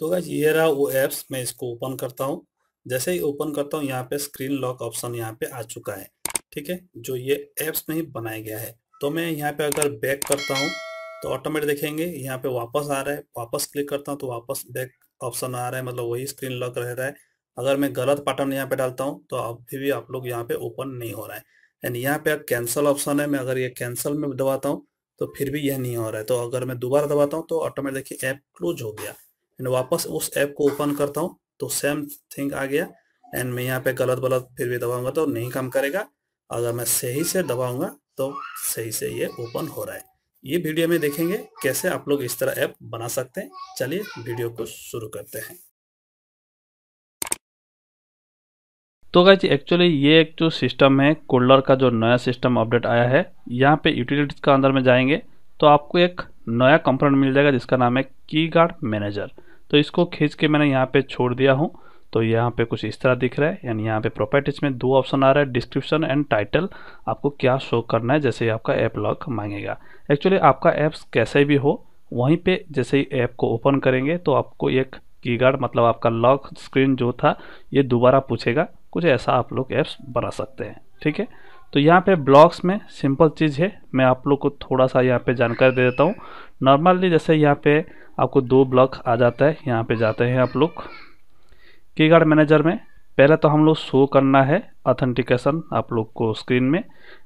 तो गैस ये रहा वो ऐप्स मैं इसको ओपन करता हूँ जैसे ही ओपन करता हूँ यहाँ पे स्क्रीन लॉक ऑप्शन यहाँ पे आ चुका है ठीक है जो ये ऐप्स में ही बनाया गया है तो मैं यहाँ पे अगर बैक करता हूँ तो ऑटोमेटिक देखेंगे यहाँ पे वापस आ रहा है वापस क्लिक करता हूँ तो वापस बैक ऑप्शन आ रहा है मतलब वही स्क्रीन लॉक रह रहा है अगर मैं गलत पैटर्न यहाँ पे डालता हूँ तो अभी भी आप लोग यहाँ पे ओपन नहीं हो रहा है एंड यहाँ पे कैंसल ऑप्शन है मैं अगर ये कैंसिल में दबाता हूँ तो फिर भी यह नहीं हो रहा है तो अगर मैं दोबारा दबाता हूँ तो ऑटोमेटिक देखिए ऐप क्लोज हो गया एंड वापस उस ऐप को ओपन करता हूँ तो सेम थिंग आ गया एंड मैं यहाँ पे गलत गलत फिर भी दबाऊंगा तो नहीं काम करेगा अगर मैं सही से दबाऊंगा तो सही से ये ओपन हो रहा है ये वीडियो में देखेंगे कैसे आप लोग इस तरह ऐप बना सकते हैं चलिए वीडियो को शुरू करते हैं तो गाइज एक्चुअली ये एक जो सिस्टम है कोल्डर का जो नया सिस्टम अपडेट आया है यहाँ पे यूटिलिटीज़ का अंदर में जाएंगे तो आपको एक नया कंपोनेंट मिल जाएगा जिसका नाम है की गार्ड मैनेजर तो इसको खींच के मैंने यहाँ पे छोड़ दिया हूँ तो यहाँ पे कुछ इस तरह दिख रहा है यानी यहाँ पे प्रॉपर्टीज में दो ऑप्शन आ रहा है डिस्क्रिप्शन एंड टाइटल आपको क्या शो करना है जैसे आपका ऐप लॉक मांगेगा एक्चुअली आपका ऐप्स कैसे भी हो वहीं पे जैसे ही ऐप को ओपन करेंगे तो आपको एक की गार्ड मतलब आपका लॉक स्क्रीन जो था ये दोबारा पूछेगा कुछ ऐसा आप लोग ऐप्स बना सकते हैं ठीक है तो यहाँ पे ब्लॉक्स में सिंपल चीज़ है मैं आप लोग को थोड़ा सा यहाँ पे जानकारी दे देता हूँ नॉर्मली जैसे यहाँ पे आपको दो ब्लॉक आ जाता है यहाँ पे जाते हैं आप लोग की गार्ड मैनेजर में पहले तो हम लोग शो करना है ऑथेंटिकेशन आप लोग को स्क्रीन में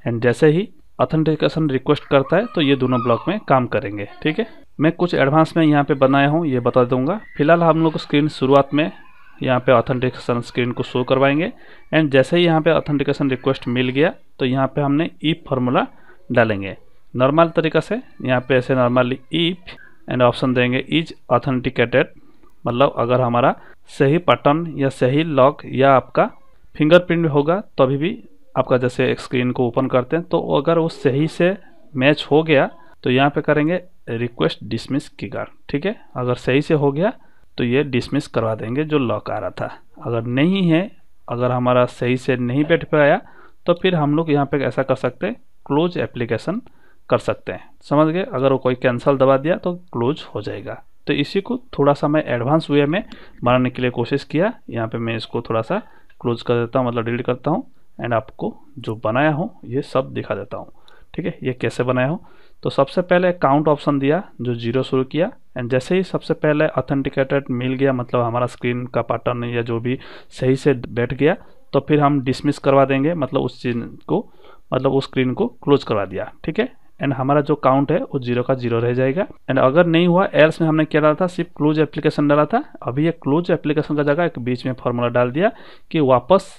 एंड जैसे ही ऑथेंटिकेशन रिक्वेस्ट करता है तो ये दोनों ब्लॉक में काम करेंगे ठीक है मैं कुछ एडवांस में यहाँ पे बनाया हूँ ये बता दूंगा फिलहाल हम लोग स्क्रीन शुरुआत में यहाँ पे ऑथेंटिकेशन स्क्रीन को शो करवाएंगे एंड जैसे ही यहाँ पे ऑथेंटिकेशन रिक्वेस्ट मिल गया तो यहाँ पे हमने ईफ फार्मूला डालेंगे नॉर्मल तरीका से यहाँ पे ऐसे नॉर्मली ईफ एंड ऑप्शन देंगे इज ऑथेंटिकेटेड मतलब अगर हमारा सही पटन या सही लॉक या आपका फिंगरप्रिंट होगा तभी तो भी आपका जैसे स्क्रीन को ओपन करते हैं तो अगर वो सही से मैच हो गया तो यहाँ पे करेंगे रिक्वेस्ट डिसमिस की गार्ड ठीक है अगर सही से हो गया तो ये डिसमिस करवा देंगे जो लॉक आ रहा था अगर नहीं है अगर हमारा सही से नहीं बैठ पाया तो फिर हम लोग यहाँ पे ऐसा कर सकते हैं क्लोज एप्लीकेशन कर सकते हैं समझ गए अगर वो कोई कैंसिल दबा दिया तो क्लोज हो जाएगा तो इसी को थोड़ा सा मैं एडवांस वे में बनाने के लिए कोशिश किया यहाँ पे मैं इसको थोड़ा सा क्लोज कर देता हूँ मतलब डिलीट करता हूँ एंड आपको जो बनाया हूँ ये सब दिखा देता हूँ ठीक है ये कैसे बनाया हूँ तो सबसे पहले काउंट ऑप्शन दिया जो जीरो शुरू किया एंड जैसे ही सबसे पहले ऑथेंटिकेटेड मिल गया मतलब हमारा स्क्रीन का पैटर्न या जो भी सही से बैठ गया तो फिर हम डिसमिस करवा देंगे मतलब उस चीज को मतलब उस स्क्रीन को क्लोज करवा दिया ठीक है एंड हमारा जो काउंट है वो जीरो का जीरो रह जाएगा एंड अगर नहीं हुआ एल्स में हमने क्या डाला था सिर्फ क्लोज एप्लीकेशन डाला था अभी ये क्लोज एप्लीकेशन का जगह एक बीच में फॉर्मूला डाल दिया कि वापस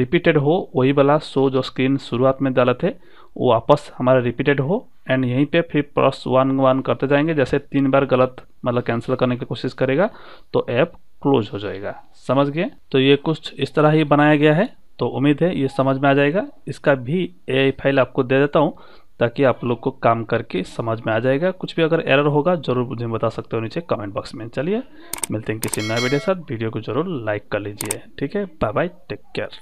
रिपीटेड हो वही वाला शो जो स्क्रीन शुरुआत में डाले थे वो वापस हमारा रिपीटेड हो एंड यहीं पे फिर प्लस वन वन करते जाएंगे जैसे तीन बार गलत मतलब कैंसिल करने की कोशिश करेगा तो ऐप क्लोज हो जाएगा समझ गए तो ये कुछ इस तरह ही बनाया गया है तो उम्मीद है ये समझ में आ जाएगा इसका भी ए फाइल आपको दे देता हूँ ताकि आप लोग को काम करके समझ में आ जाएगा कुछ भी अगर एरर होगा जरूर मुझे बता सकते हो नीचे कमेंट बॉक्स में चलिए मिलते हैं किसी नए वीडियो के साथ वीडियो को जरूर लाइक कर लीजिए ठीक है बाय बाय टेक केयर